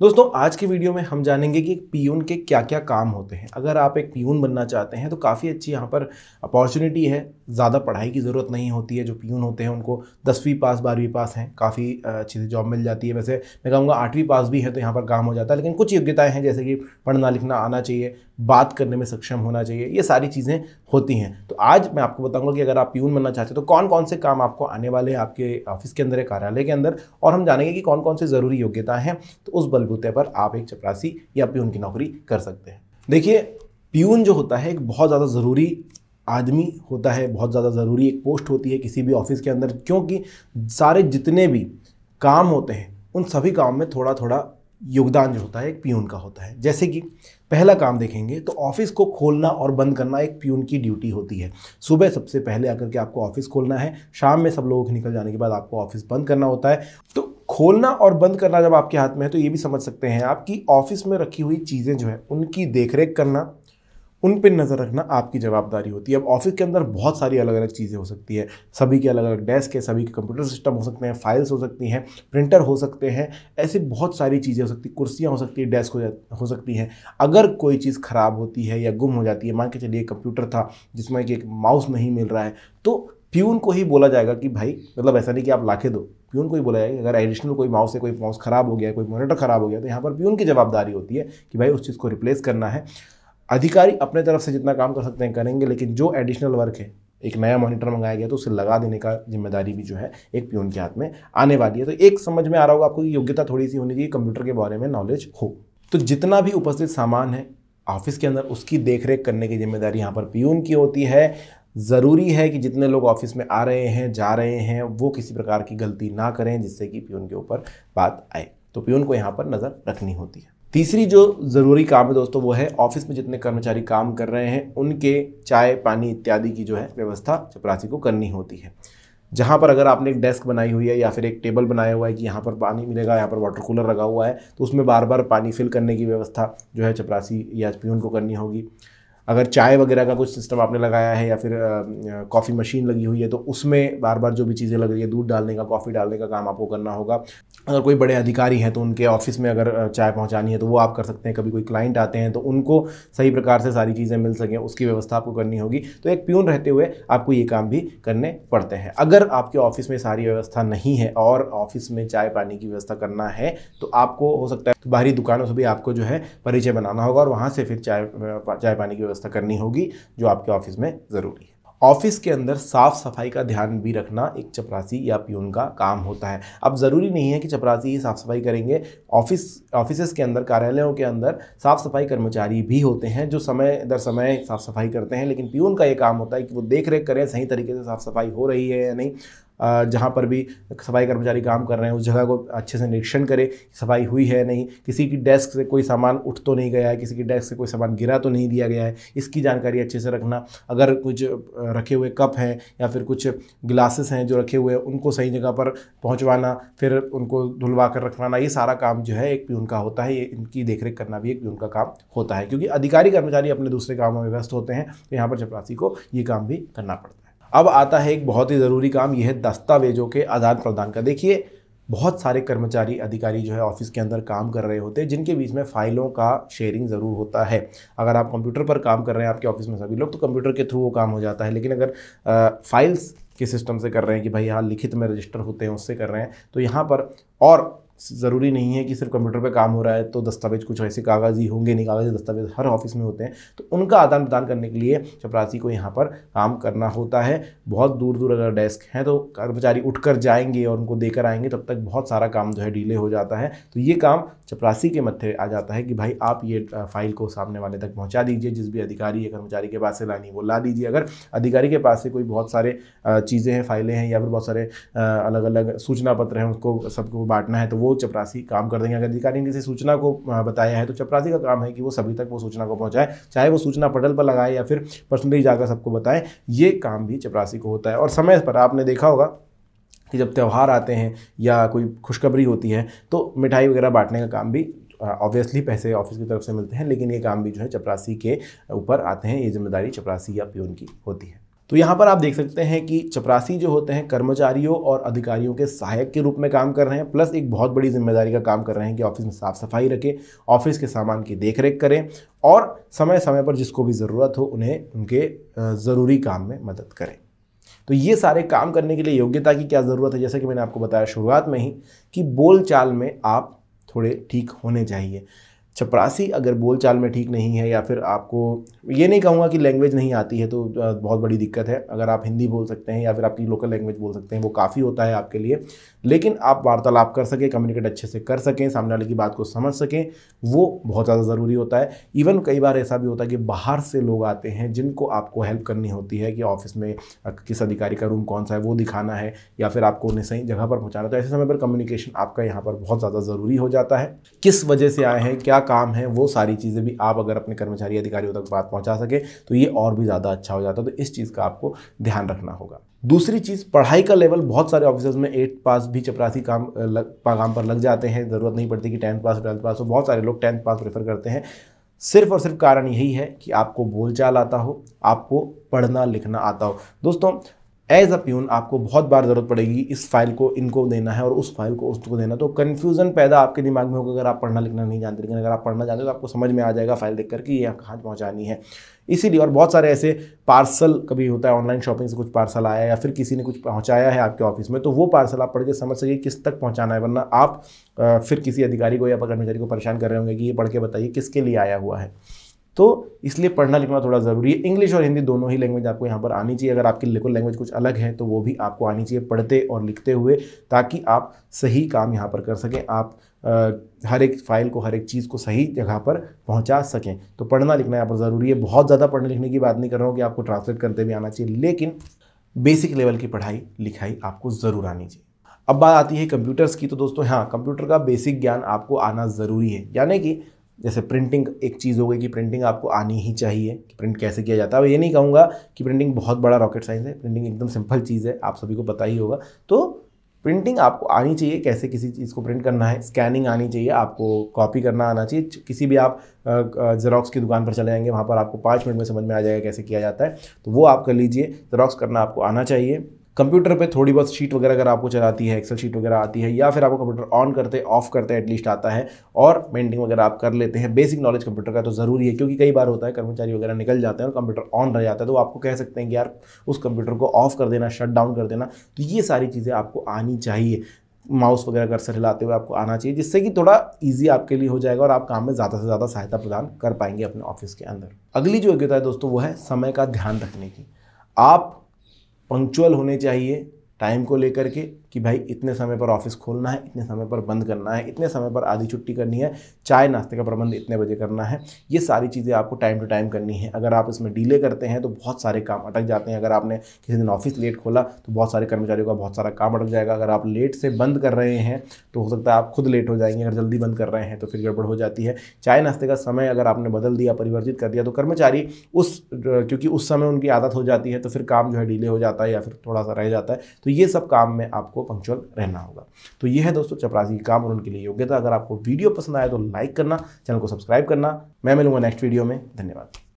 दोस्तों आज की वीडियो में हम जानेंगे कि पीयून के क्या क्या काम होते हैं अगर आप एक पीयून बनना चाहते हैं तो काफ़ी अच्छी यहाँ पर अपॉर्चुनिटी है ज़्यादा पढ़ाई की ज़रूरत नहीं होती है जो पीयून होते हैं उनको दसवीं पास बारहवीं पास हैं काफ़ी अच्छी से जॉब मिल जाती है वैसे मैं कहूँगा आठवीं पास भी है तो यहाँ पर काम हो जाता है लेकिन कुछ योग्यताएँ हैं जैसे कि पढ़ना लिखना आना चाहिए बात करने में सक्षम होना चाहिए ये सारी चीज़ें होती हैं तो आज मैं आपको बताऊंगा कि अगर आप पीयून बनना चाहते हो तो कौन कौन से काम आपको आने वाले हैं आपके ऑफिस के अंदर कार्यालय के अंदर और हम जानेंगे कि कौन कौन से ज़रूरी योग्यता हैं तो उस बल बलबूते पर आप एक चपरासी या प्यून की नौकरी कर सकते हैं देखिए प्यून जो होता है एक बहुत ज़्यादा ज़रूरी आदमी होता है बहुत ज़्यादा ज़रूरी एक पोस्ट होती है किसी भी ऑफिस के अंदर क्योंकि सारे जितने भी काम होते हैं उन सभी काम में थोड़ा थोड़ा योगदान जो होता है एक प्यून का होता है जैसे कि पहला काम देखेंगे तो ऑफिस को खोलना और बंद करना एक प्यून की ड्यूटी होती है सुबह सबसे पहले आकर के आपको ऑफिस खोलना है शाम में सब लोगों के निकल जाने के बाद आपको ऑफिस बंद करना होता है तो खोलना और बंद करना जब आपके हाथ में है तो ये भी समझ सकते हैं आप कि ऑफिस में रखी हुई चीज़ें जो है उनकी देखरेख करना उन पर नज़र रखना आपकी जवाबदारी होती है अब ऑफिस के अंदर बहुत सारी अलग अलग चीज़ें हो सकती है सभी के अलग अलग डेस्क है सभी के कंप्यूटर सिस्टम हो सकते हैं फाइल्स हो सकती हैं प्रिंटर हो सकते हैं ऐसी बहुत सारी चीज़ें हो सकती कुर्सियाँ हो सकती है डेस्क हो जा हो सकती हैं अगर कोई चीज़ ख़राब होती है या गुम हो जाती है मान के चलिए कंप्यूटर था जिसमें कि एक माउस नहीं मिल रहा है तो प्यून को ही बोला जाएगा कि भाई मतलब ऐसा नहीं कि आप लाखे दो प्यून को ही बोला जाएगा अगर एडिशनल कोई माउस है कोई माउस ख़राब हो गया कोई मॉनिटर ख़राब हो गया तो यहाँ पर प्यून की जवाबदारी होती है कि भाई उस चीज़ को रिप्लेस करना है अधिकारी अपने तरफ से जितना काम कर सकते हैं करेंगे लेकिन जो एडिशनल वर्क है एक नया मॉनिटर मंगाया गया तो उसे लगा देने का जिम्मेदारी भी जो है एक प्यून के हाथ में आने वाली है तो एक समझ में आ रहा होगा आपको योग्यता थोड़ी सी होनी चाहिए कंप्यूटर के बारे में नॉलेज हो तो जितना भी उपस्थित सामान है ऑफिस के अंदर उसकी देखरेख करने की जिम्मेदारी यहाँ पर पीयून की होती है ज़रूरी है कि जितने लोग ऑफिस में आ रहे हैं जा रहे हैं वो किसी प्रकार की गलती ना करें जिससे कि प्यून के ऊपर बात आए तो प्यून को यहाँ पर नज़र रखनी होती है तीसरी जो ज़रूरी काम है दोस्तों वो है ऑफिस में जितने कर्मचारी काम कर रहे हैं उनके चाय पानी इत्यादि की जो है व्यवस्था चपरासी को करनी होती है जहाँ पर अगर आपने एक डेस्क बनाई हुई है या फिर एक टेबल बनाया हुआ है कि यहाँ पर पानी मिलेगा यहाँ पर वाटर कूलर लगा हुआ है तो उसमें बार बार पानी फिल करने की व्यवस्था जो है चपरासी या प्यून को करनी होगी अगर चाय वगैरह का कुछ सिस्टम आपने लगाया है या फिर कॉफ़ी मशीन लगी हुई है तो उसमें बार बार जो भी चीज़ें लग रही है दूध डालने का कॉफ़ी डालने का काम आपको करना होगा अगर कोई बड़े अधिकारी हैं तो उनके ऑफिस में अगर चाय पहुंचानी है तो वो आप कर सकते हैं कभी कोई क्लाइंट आते हैं तो उनको सही प्रकार से सारी चीज़ें मिल सकें उसकी व्यवस्था आपको करनी होगी तो एक प्यून रहते हुए आपको ये काम भी करने पड़ते हैं अगर आपके ऑफिस में सारी व्यवस्था नहीं है और ऑफिस में चाय पानी की व्यवस्था करना है तो आपको हो सकता है तो बाहरी दुकानों से भी आपको जो है परिचय बनाना होगा और वहाँ से फिर चाय चाय पानी की व्यवस्था व्यवस्था करनी होगी जो आपके ऑफिस में ज़रूरी है ऑफिस के अंदर साफ सफाई का ध्यान भी रखना एक चपरासी या प्यून का काम होता है अब ज़रूरी नहीं है कि चपरासी ही साफ सफाई करेंगे ऑफिस ऑफिस के अंदर कार्यालयों के अंदर साफ सफाई कर्मचारी भी होते हैं जो समय दर समय साफ सफाई करते हैं लेकिन प्यून का ये काम होता है कि वो देख रेख करें सही तरीके से साफ सफाई हो रही है या नहीं जहाँ पर भी सफाई कर्मचारी काम कर रहे हैं उस जगह को अच्छे से निरीक्षण करें सफाई हुई है नहीं किसी की डेस्क से कोई सामान उठ तो नहीं गया है किसी की डेस्क से कोई सामान गिरा तो नहीं दिया गया है इसकी जानकारी अच्छे से रखना अगर कुछ रखे हुए कप हैं या फिर कुछ ग्लासेस हैं जो रखे हुए हैं उनको सही जगह पर पहुँचवाना फिर उनको धुलवा कर रखवाना ये सारा काम जो है एक भी उनका होता है ये इनकी देख करना भी एक भी उनका काम होता है क्योंकि अधिकारी कर्मचारी अपने दूसरे कामों में व्यस्त होते हैं तो यहाँ पर चपरासी को ये काम भी करना पड़ता है अब आता है एक बहुत ही ज़रूरी काम यह है दस्तावेजों के आदान प्रदान का देखिए बहुत सारे कर्मचारी अधिकारी जो है ऑफिस के अंदर काम कर रहे होते हैं जिनके बीच में फाइलों का शेयरिंग ज़रूर होता है अगर आप कंप्यूटर पर काम कर रहे हैं आपके ऑफिस में सभी लोग तो कंप्यूटर के थ्रू वो काम हो जाता है लेकिन अगर आ, फाइल्स के सिस्टम से कर रहे हैं कि भाई यहाँ लिखित में रजिस्टर होते हैं उससे कर रहे हैं तो यहाँ पर और ज़रूरी नहीं है कि सिर्फ कंप्यूटर पे काम हो रहा है तो दस्तावेज कुछ ऐसे कागज़ी होंगे नहीं कागज़ी दस्तावेज हर ऑफिस में होते हैं तो उनका आदान प्रदान करने के लिए चपरासी को यहाँ पर काम करना होता है बहुत दूर दूर अगर डेस्क हैं तो कर्मचारी उठ कर जाएंगे और उनको देकर आएंगे तब तक बहुत सारा काम जो है डिले हो जाता है तो ये काम चपरासी के मत्थे आ जाता है कि भाई आप ये फाइल को सामने वाले तक पहुँचा दीजिए जिस भी अधिकारी या कर्मचारी के पास से लानी वो ला दीजिए अगर अधिकारी के पास से कोई बहुत सारे चीज़ें हैं फाइलें हैं या फिर बहुत सारे अलग अलग सूचना पत्र हैं उसको सबको बांटना है तो वो वो चपरासी काम कर देंगे अगर अधिकारी ने किसी सूचना को बताया है तो चपरासी का काम है कि वो सभी तक वो सूचना को पहुँचाए चाहे वो सूचना पटल पर लगाए या फिर पर्सनली जाकर सबको बताएं ये काम भी चपरासी को होता है और समय पर आपने देखा होगा कि जब त्यौहार आते हैं या कोई खुशखबरी होती है तो मिठाई वगैरह बांटने का काम भी ऑब्वियसली पैसे ऑफिस की तरफ से मिलते हैं लेकिन ये काम भी जो है चपरासी के ऊपर आते हैं ये जिम्मेदारी चपरासी या प्यून की होती है तो यहाँ पर आप देख सकते हैं कि चपरासी जो होते हैं कर्मचारियों और अधिकारियों के सहायक के रूप में काम कर रहे हैं प्लस एक बहुत बड़ी जिम्मेदारी का काम कर रहे हैं कि ऑफिस में साफ सफाई रखें ऑफिस के सामान की देखरेख करें और समय समय पर जिसको भी ज़रूरत हो उन्हें उनके ज़रूरी काम में मदद करें तो ये सारे काम करने के लिए योग्यता की क्या ज़रूरत है जैसा कि मैंने आपको बताया शुरुआत में ही कि बोलचाल में आप थोड़े ठीक होने चाहिए चपरासी अगर बोलचाल में ठीक नहीं है या फिर आपको ये नहीं कहूँगा कि लैंग्वेज नहीं आती है तो बहुत बड़ी दिक्कत है अगर आप हिंदी बोल सकते हैं या फिर आपकी लोकल लैंग्वेज बोल सकते हैं वो काफ़ी होता है आपके लिए लेकिन आप वार्तालाप कर सकें कम्युनिकेट अच्छे से कर सकें सामने वाले की बात को समझ सकें वो बहुत ज़्यादा ज़रूरी होता है इवन कई बार ऐसा भी होता है कि बाहर से लोग आते हैं जिनको आपको हेल्प करनी होती है कि ऑफिस में किस अधिकारी का रूम कौन सा है वो दिखाना है या फिर आपको उन्हें सही जगह पर पहुँचाना तो ऐसे समय पर कम्युनिकेशन आपका यहाँ पर बहुत ज़्यादा ज़रूरी हो जाता है किस वजह से आए हैं क्या काम है वो सारी चीज़ें भी आप अगर अपने कर्मचारी अधिकारियों तक बात पहुँचा सकें तो ये और भी ज़्यादा अच्छा हो जाता है तो इस चीज़ का आपको ध्यान रखना होगा दूसरी चीज़ पढ़ाई का लेवल बहुत सारे ऑफिसर्स में एट पास भी चपरासी काम लग काम पर लग जाते हैं ज़रूरत नहीं पड़ती कि टेंथ पास ट्वेल्थ पास हो बहुत सारे लोग टेंथ पास प्रेफर करते हैं सिर्फ और सिर्फ कारण यही है कि आपको बोलचाल आता हो आपको पढ़ना लिखना आता हो दोस्तों एज अ प्यून आपको बहुत बार ज़रूरत पड़ेगी इस फाइल को इनको देना है और उस फाइल को उसको देना तो कन्फ्यूजन पैदा आपके दिमाग में होगा अगर आप पढ़ना लिखना नहीं जानते लेकिन अगर आप पढ़ना जानते हो तो आपको समझ में आ जाएगा फाइल देख करके ये कहाँ पहुँचानी है इसीलिए और बहुत सारे ऐसे पार्सल कभी होता है ऑनलाइन शॉपिंग से कुछ पार्सल आया या फिर किसी ने कुछ पहुँचाया है आपके ऑफिस में तो वो पार्सल आप पढ़ के समझ सकिए किस तक पहुँचाना है वरना आप फिर किसी अधिकारी को या कर्मचारी को परेशान कर रहे होंगे कि ये पढ़ के बताइए किसके लिए आया हुआ है तो इसलिए पढ़ना लिखना थोड़ा ज़रूरी है इंग्लिश और हिंदी दोनों ही लैंग्वेज आपको यहाँ पर आनी चाहिए अगर आपकी लिखो लैंग्वेज कुछ अलग है तो वो भी आपको आनी चाहिए पढ़ते और लिखते हुए ताकि आप सही काम यहाँ पर कर सकें आप आ, हर एक फाइल को हर एक चीज़ को सही जगह पर पहुँचा सकें तो पढ़ना लिखना यहाँ पर ज़रूरी है बहुत ज़्यादा पढ़ने लिखने की बात नहीं कर रहा हूँ कि आपको ट्रांसलेट करते भी आना चाहिए लेकिन बेसिक लेवल की पढ़ाई लिखाई आपको ज़रूर आनी चाहिए अब बात आती है कंप्यूटर्स की तो दोस्तों हाँ कंप्यूटर का बेसिक ज्ञान आपको आना ज़रूरी है यानी कि जैसे प्रिंटिंग एक चीज़ हो गई कि प्रिंटिंग आपको आनी ही चाहिए कि प्रिंट कैसे किया जाता है अब ये नहीं कहूँगा कि प्रिंटिंग बहुत बड़ा रॉकेट साइंस है प्रिंटिंग एकदम सिंपल चीज़ है आप सभी को पता ही होगा तो प्रिंटिंग आपको आनी चाहिए कैसे किसी चीज़ को प्रिंट करना है स्कैनिंग आनी चाहिए आपको कॉपी करना आना चाहिए किसी भी आप जेरोक्स की दुकान पर चले जाएंगे वहाँ पर आपको पाँच मिनट में समझ में आ जाएगा कैसे किया जाता है तो वो आप कर लीजिए जेरोक्स करना आपको आना चाहिए कंप्यूटर पे थोड़ी बहुत शीट वगैरह अगर आपको चलाती है एक्सेल शीट वगैरह आती है या फिर आपको कंप्यूटर ऑन करते ऑफ करते एटलीस्ट आता है और पेंटिंग वगैरह आप कर लेते हैं बेसिक नॉलेज कंप्यूटर का तो ज़रूरी है क्योंकि कई बार होता है कर्मचारी वगैरह निकल जाते हैं और कंप्यूटर ऑन रह जाता है तो आपको कह सकते हैं कि यार उस कंप्यूटर को ऑफ कर देना शट डाउन कर देना तो ये सारी चीज़ें आपको आनी चाहिए माउस वगैरह सर हिलाते हुए आपको आना चाहिए जिससे कि थोड़ा इजी आपके लिए हो जाएगा और आप काम में ज़्यादा से ज़्यादा सहायता प्रदान कर पाएंगे अपने ऑफिस के अंदर अगली जो योग्यता है दोस्तों वो है समय का ध्यान रखने की आप पंक्चुअल होने चाहिए टाइम को लेकर के कि भाई इतने समय पर ऑफिस खोलना है इतने समय पर बंद करना है इतने समय पर आधी छुट्टी करनी है चाय नाश्ते का प्रबंध इतने बजे करना है ये सारी चीज़ें आपको टाइम टू टाइम करनी है अगर आप इसमें डिले करते हैं तो बहुत सारे काम अटक जाते हैं अगर आपने किसी दिन ऑफिस लेट खोला तो बहुत सारे कर्मचारियों का बहुत सारा काम अटक जाएगा अगर आप लेट से बंद कर रहे हैं तो हो सकता है आप खुद लेट हो जाएंगे अगर जल्दी बंद कर रहे हैं तो फिर गड़बड़ हो जाती है चाय नाश्ते का समय अगर आपने बदल दिया परिवर्तित कर दिया तो कर्मचारी उस क्योंकि उस समय उनकी आदत हो जाती है तो फिर काम जो है डिले हो जाता है या फिर थोड़ा सा रह जाता है तो ये सब काम में आपको पंक्चुअल रहना होगा तो यह है दोस्तों चपरासी काम और उनके लिए योग्यता अगर आपको वीडियो पसंद आया तो लाइक करना चैनल को सब्सक्राइब करना मैं मिलूंगा नेक्स्ट वीडियो में धन्यवाद